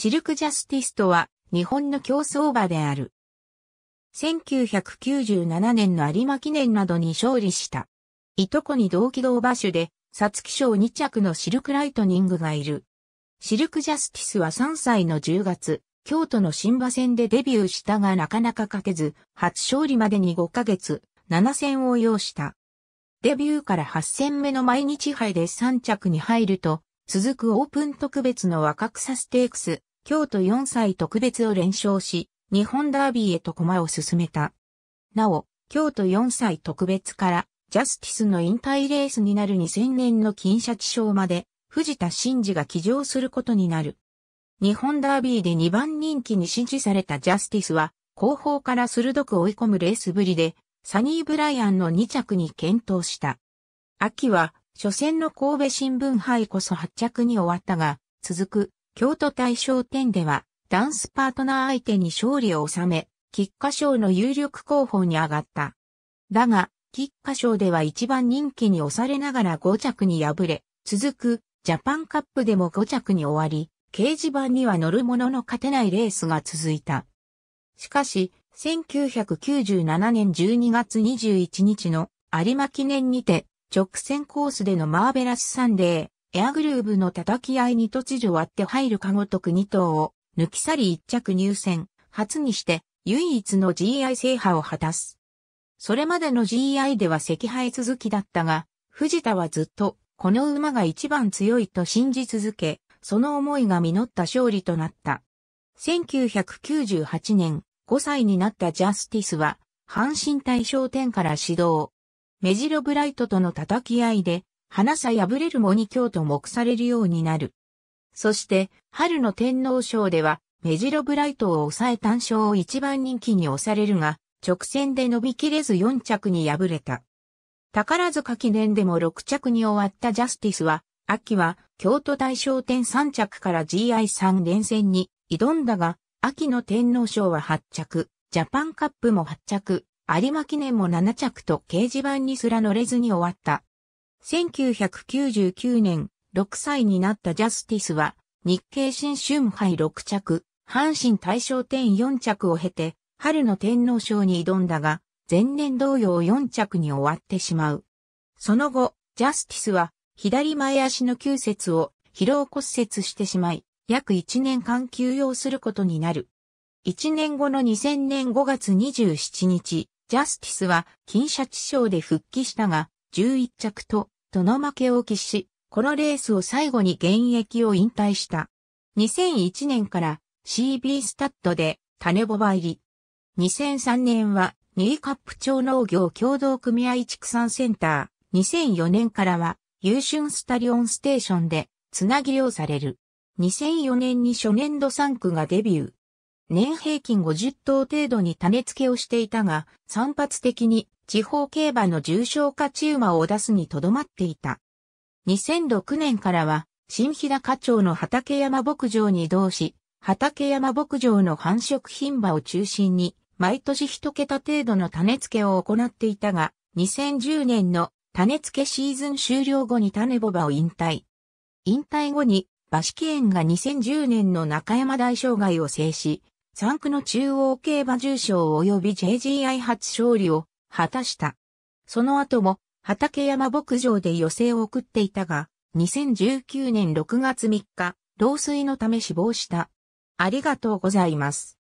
シルクジャスティスとは日本の競走馬である。1997年の有馬記念などに勝利した。いとこに同期同馬種で、皐月賞2着のシルクライトニングがいる。シルクジャスティスは3歳の10月、京都の新馬戦でデビューしたがなかなか勝てず、初勝利までに5ヶ月、7戦を要した。デビューから8戦目の毎日杯で3着に入ると、続くオープン特別の若草ステークス、京都4歳特別を連勝し、日本ダービーへと駒を進めた。なお、京都4歳特別から、ジャスティスの引退レースになる2000年の金シャチ賞まで、藤田真嗣が騎乗することになる。日本ダービーで2番人気に支持されたジャスティスは、後方から鋭く追い込むレースぶりで、サニー・ブライアンの2着に検討した。秋は、初戦の神戸新聞杯こそ8着に終わったが、続く京都大賞典では、ダンスパートナー相手に勝利を収め、菊花賞の有力候補に上がった。だが、菊花賞では一番人気に押されながら5着に敗れ、続くジャパンカップでも5着に終わり、掲示板には乗るものの勝てないレースが続いた。しかし、1997年12月21日の有馬記念にて、直線コースでのマーベラスサンデー、エアグルーブの叩き合いに突如割って入るかごとく2頭を抜き去り1着入選、初にして唯一の GI 制覇を果たす。それまでの GI では赤敗続きだったが、藤田はずっとこの馬が一番強いと信じ続け、その思いが実った勝利となった。1998年、5歳になったジャスティスは、阪神大賞店から始動。メジロブライトとの叩き合いで、花さ破れるもに京と目されるようになる。そして、春の天皇賞では、メジロブライトを抑え単勝を一番人気に押されるが、直線で伸びきれず4着に敗れた。宝塚記念でも6着に終わったジャスティスは、秋は京都大賞典3着から GI3 連戦に挑んだが、秋の天皇賞は8着、ジャパンカップも8着、有馬記念も7着と掲示板にすら乗れずに終わった。1999年、6歳になったジャスティスは、日経新春杯6着、阪神大賞典4着を経て、春の天皇賞に挑んだが、前年同様4着に終わってしまう。その後、ジャスティスは、左前足の旧節を疲労骨折してしまい、約1年間休養することになる。1年後の2000年5月27日、ジャスティスは、金シャチ賞で復帰したが、11着と、との負けを喫し、このレースを最後に現役を引退した。2001年から CB スタッドで種ボバ入り。2003年はーカップ町農業共同組合畜産センター。2004年からは優春スタリオンステーションでつなぎをされる。2004年に初年度3区がデビュー。年平均50頭程度に種付けをしていたが、散発的に地方競馬の重賞勝ち馬を出すにとどまっていた。2006年からは、新日高町の畠山牧場に移動し、畠山牧場の繁殖品馬を中心に、毎年一桁程度の種付けを行っていたが、2010年の種付けシーズン終了後に種ボバを引退。引退後に、馬式園が2010年の中山大障害を制し、3区の中央競馬重賞及び JGI 初勝利を果たした。その後も、畠山牧場で余生を送っていたが、2019年6月3日、老衰のため死亡した。ありがとうございます。